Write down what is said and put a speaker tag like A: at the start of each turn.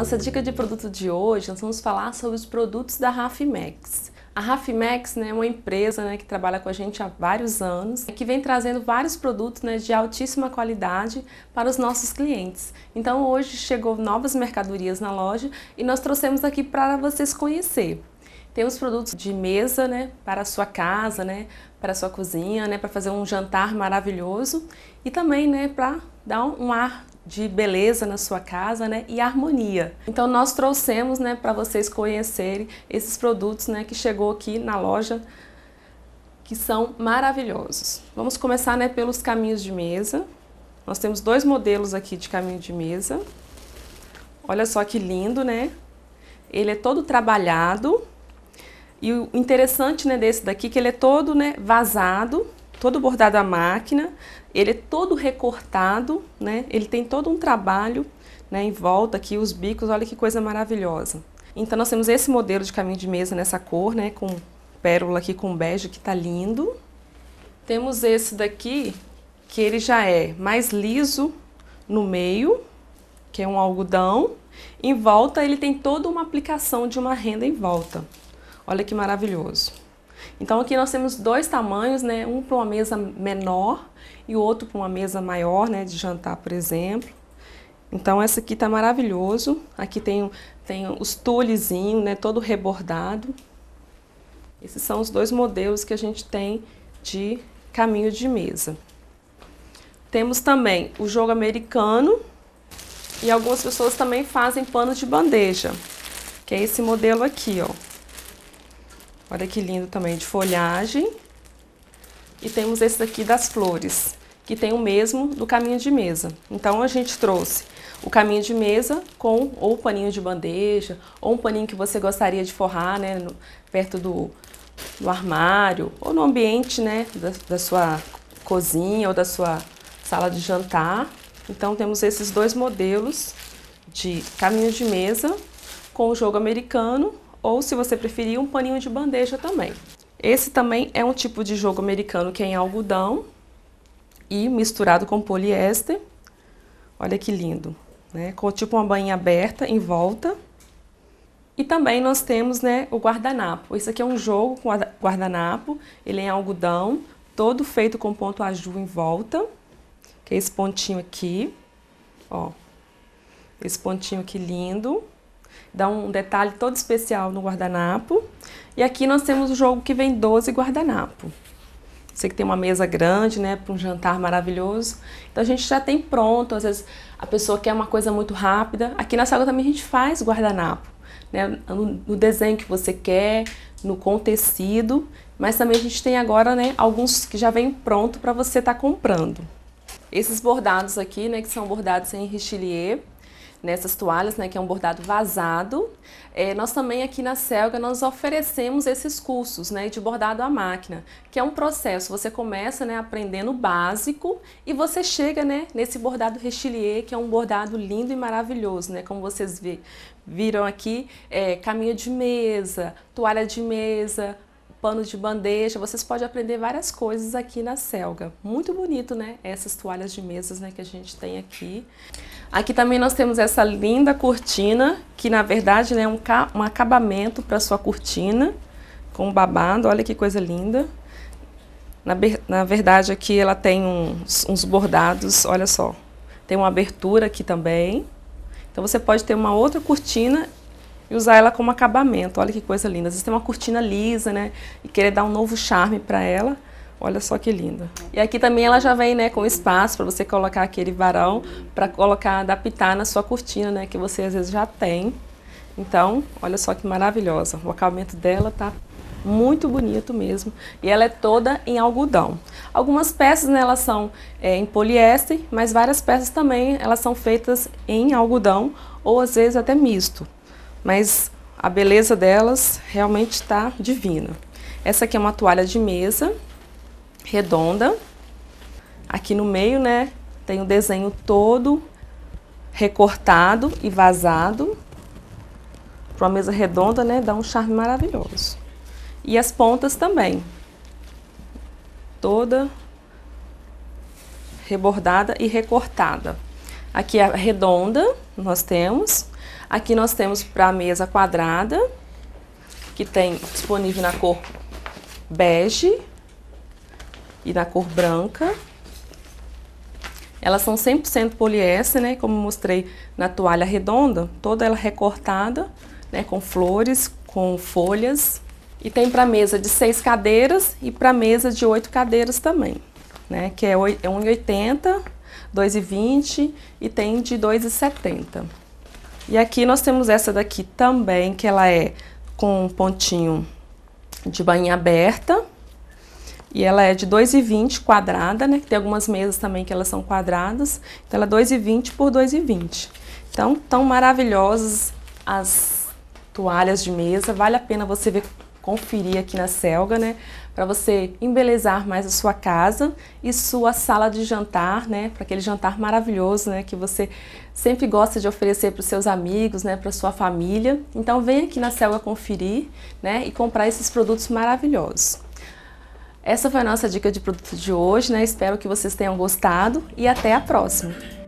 A: nossa dica de produto de hoje, nós vamos falar sobre os produtos da Rafimex. A Rafimex né, é uma empresa né, que trabalha com a gente há vários anos, que vem trazendo vários produtos né, de altíssima qualidade para os nossos clientes. Então hoje chegou novas mercadorias na loja e nós trouxemos aqui para vocês conhecer. Temos produtos de mesa, né, para a sua casa, né, para a sua cozinha, né, para fazer um jantar maravilhoso e também, né, para dar um ar de beleza na sua casa né, e harmonia. Então nós trouxemos né, para vocês conhecerem esses produtos né, que chegou aqui na loja, que são maravilhosos. Vamos começar né, pelos caminhos de mesa. Nós temos dois modelos aqui de caminho de mesa. Olha só que lindo, né? Ele é todo trabalhado. E o interessante né, desse daqui é que ele é todo né, vazado, todo bordado à máquina. Ele é todo recortado, né? Ele tem todo um trabalho, né, em volta aqui os bicos, olha que coisa maravilhosa. Então nós temos esse modelo de caminho de mesa nessa cor, né, com pérola aqui com bege, que tá lindo. Temos esse daqui, que ele já é mais liso no meio, que é um algodão. Em volta ele tem toda uma aplicação de uma renda em volta. Olha que maravilhoso. Então aqui nós temos dois tamanhos, né? Um para uma mesa menor e o outro para uma mesa maior, né? De jantar, por exemplo. Então essa aqui tá maravilhoso. Aqui tem, tem os tulezinhos, né? Todo rebordado. Esses são os dois modelos que a gente tem de caminho de mesa. Temos também o jogo americano e algumas pessoas também fazem pano de bandeja, que é esse modelo aqui, ó. Olha que lindo também, de folhagem. E temos esse daqui das flores, que tem o mesmo do caminho de mesa. Então, a gente trouxe o caminho de mesa com ou paninho de bandeja, ou um paninho que você gostaria de forrar, né, no, perto do, do armário, ou no ambiente, né, da, da sua cozinha ou da sua sala de jantar. Então, temos esses dois modelos de caminho de mesa com o jogo americano ou se você preferir, um paninho de bandeja também. Esse também é um tipo de jogo americano que é em algodão e misturado com poliéster. Olha que lindo, né? Com tipo uma bainha aberta em volta. E também nós temos né, o guardanapo. Isso aqui é um jogo com guardanapo, ele é em algodão, todo feito com ponto aju em volta, que é esse pontinho aqui, ó. Esse pontinho aqui lindo dá um detalhe todo especial no guardanapo. E aqui nós temos o jogo que vem 12 guardanapo. Você que tem uma mesa grande, né, para um jantar maravilhoso. Então a gente já tem pronto, às vezes a pessoa quer uma coisa muito rápida. Aqui na sala também a gente faz guardanapo, né, no desenho que você quer, no com tecido, mas também a gente tem agora, né, alguns que já vem pronto para você estar tá comprando. Esses bordados aqui, né, que são bordados em richelieu, nessas toalhas, né, que é um bordado vazado. É, nós também aqui na Selga nós oferecemos esses cursos né, de bordado à máquina, que é um processo. Você começa né, aprendendo o básico e você chega né, nesse bordado rechilier, que é um bordado lindo e maravilhoso, né, como vocês viram aqui, é, caminho de mesa, toalha de mesa, pano de bandeja, vocês podem aprender várias coisas aqui na Selga. Muito bonito, né? Essas toalhas de mesas né, que a gente tem aqui. Aqui também nós temos essa linda cortina, que na verdade né, é um, um acabamento para sua cortina, com babado, olha que coisa linda. Na, na verdade aqui ela tem uns, uns bordados, olha só. Tem uma abertura aqui também. Então você pode ter uma outra cortina e usar ela como acabamento. Olha que coisa linda. Às vezes tem uma cortina lisa, né? E querer dar um novo charme para ela. Olha só que linda. E aqui também ela já vem, né, com espaço para você colocar aquele varão para colocar, adaptar na sua cortina, né, que você às vezes já tem. Então, olha só que maravilhosa. O acabamento dela tá muito bonito mesmo. E ela é toda em algodão. Algumas peças, né, elas são é, em poliéster, mas várias peças também, elas são feitas em algodão ou às vezes até misto mas a beleza delas realmente está divina. Essa aqui é uma toalha de mesa, redonda. Aqui no meio, né, tem o desenho todo recortado e vazado. Para uma mesa redonda, né, dá um charme maravilhoso. E as pontas também. Toda rebordada e recortada. Aqui a é redonda nós temos. Aqui nós temos para a mesa quadrada, que tem disponível na cor bege e na cor branca. Elas são 100% poliéster, né? Como mostrei na toalha redonda, toda ela recortada, né? Com flores, com folhas. E tem para mesa de seis cadeiras e para mesa de oito cadeiras também, né? Que é 1,80 2,20 e tem de 2,70. E aqui nós temos essa daqui também, que ela é com um pontinho de bainha aberta. E ela é de 2,20 quadrada, né? Tem algumas mesas também que elas são quadradas. Então, ela é 2,20 por 2,20. Então, tão maravilhosas as toalhas de mesa. Vale a pena você ver conferir aqui na Selga, né? Para você embelezar mais a sua casa e sua sala de jantar, né? Para aquele jantar maravilhoso, né? Que você sempre gosta de oferecer para os seus amigos, né? Para sua família. Então vem aqui na Selga conferir, né? E comprar esses produtos maravilhosos. Essa foi a nossa dica de produto de hoje, né? Espero que vocês tenham gostado e até a próxima!